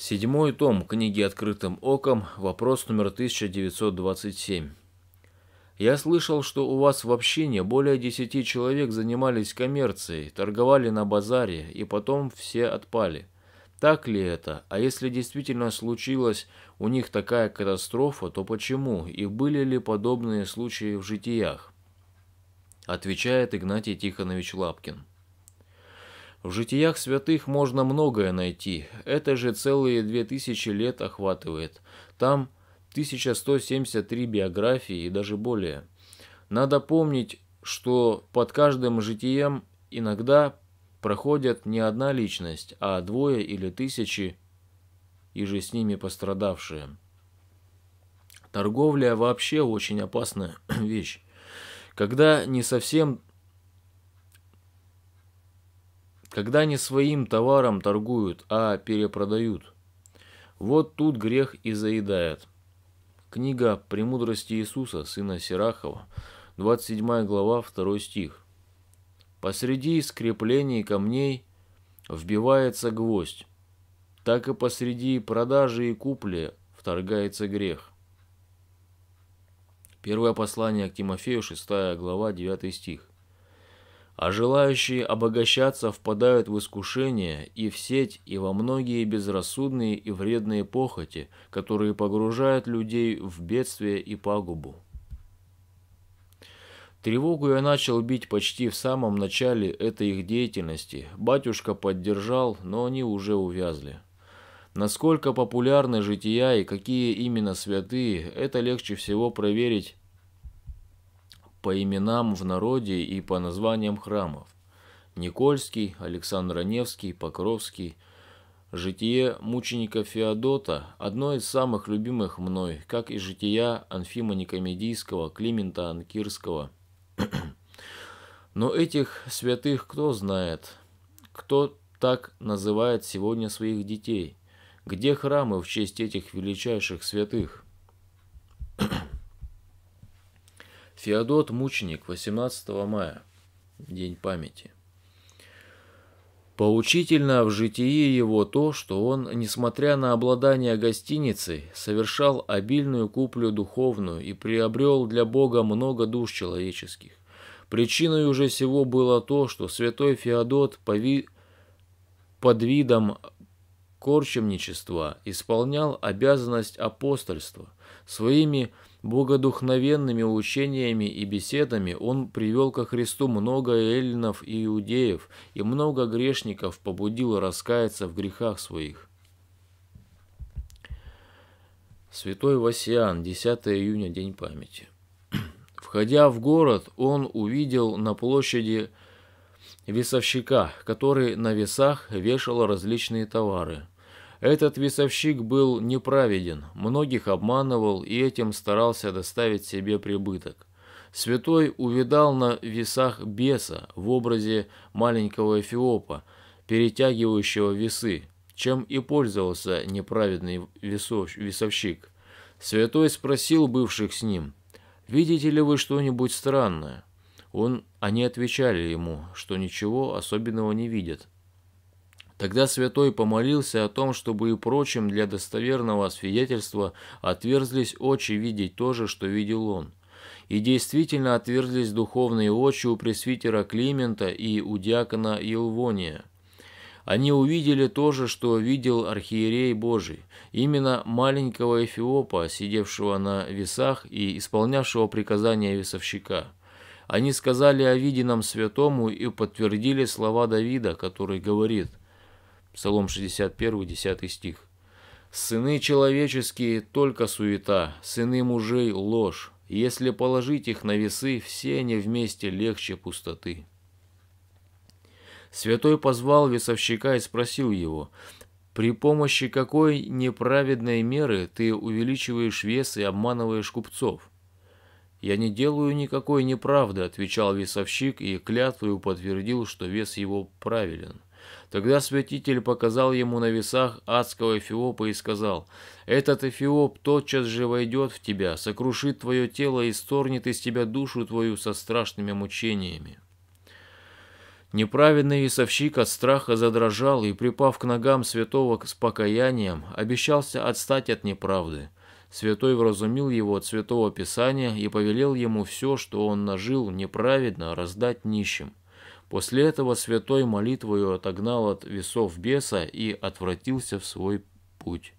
Седьмой том книги «Открытым оком», вопрос номер 1927. Я слышал, что у вас в общине более десяти человек занимались коммерцией, торговали на базаре и потом все отпали. Так ли это? А если действительно случилась у них такая катастрофа, то почему? И были ли подобные случаи в житиях? Отвечает Игнатий Тихонович Лапкин. В житиях святых можно многое найти. Это же целые две тысячи лет охватывает. Там 1173 биографии и даже более. Надо помнить, что под каждым житием иногда проходят не одна личность, а двое или тысячи, и же с ними пострадавшие. Торговля вообще очень опасная вещь. Когда не совсем когда не своим товаром торгуют, а перепродают. Вот тут грех и заедает. Книга «Премудрости Иисуса, сына Сирахова», 27 глава, 2 стих. «Посреди скреплений камней вбивается гвоздь, так и посреди продажи и купли вторгается грех». Первое послание к Тимофею, 6 глава, 9 стих а желающие обогащаться впадают в искушение и в сеть, и во многие безрассудные и вредные похоти, которые погружают людей в бедствие и пагубу. Тревогу я начал бить почти в самом начале этой их деятельности. Батюшка поддержал, но они уже увязли. Насколько популярны жития и какие именно святые, это легче всего проверить по именам в народе и по названиям храмов. Никольский, Александроневский, Покровский. Житие мученика Феодота – одно из самых любимых мной, как и жития Анфима Никомедийского, Климента Анкирского. Но этих святых кто знает? Кто так называет сегодня своих детей? Где храмы в честь этих величайших святых? Феодот Мученик, 18 мая, День памяти. Поучительно в житии его то, что он, несмотря на обладание гостиницей, совершал обильную куплю духовную и приобрел для Бога много душ человеческих. Причиной уже всего было то, что святой Феодот пови... под видом корчемничества исполнял обязанность апостольства. Своими Богодухновенными учениями и беседами он привел ко Христу много эллинов и иудеев, и много грешников побудил раскаяться в грехах своих. Святой Васиан, 10 июня, День памяти. Входя в город, он увидел на площади весовщика, который на весах вешал различные товары – этот весовщик был неправеден, многих обманывал и этим старался доставить себе прибыток. Святой увидал на весах беса в образе маленького эфиопа, перетягивающего весы, чем и пользовался неправедный весовщик. Святой спросил бывших с ним, «Видите ли вы что-нибудь странное?» Он, они отвечали ему, что ничего особенного не видят. Тогда святой помолился о том, чтобы и прочим для достоверного свидетельства отверзлись очи видеть то же, что видел он. И действительно отверзлись духовные очи у пресвитера Климента и у диакона Илвония. Они увидели то же, что видел архиерей Божий, именно маленького эфиопа, сидевшего на весах и исполнявшего приказания весовщика. Они сказали о виденном святому и подтвердили слова Давида, который говорит – Псалом 61, 10 стих. «Сыны человеческие – только суета, сыны мужей – ложь. Если положить их на весы, все они вместе легче пустоты». Святой позвал весовщика и спросил его, «При помощи какой неправедной меры ты увеличиваешь вес и обманываешь купцов?» «Я не делаю никакой неправды», – отвечал весовщик и клятвою подтвердил, что вес его правилен. Тогда святитель показал ему на весах адского эфиопа и сказал, «Этот эфиоп тотчас же войдет в тебя, сокрушит твое тело и сторнит из тебя душу твою со страшными мучениями». Неправедный весовщик от страха задрожал и, припав к ногам святого с покаянием, обещался отстать от неправды. Святой вразумил его от святого писания и повелел ему все, что он нажил неправедно, раздать нищим. После этого святой молитвою отогнал от весов беса и отвратился в свой путь.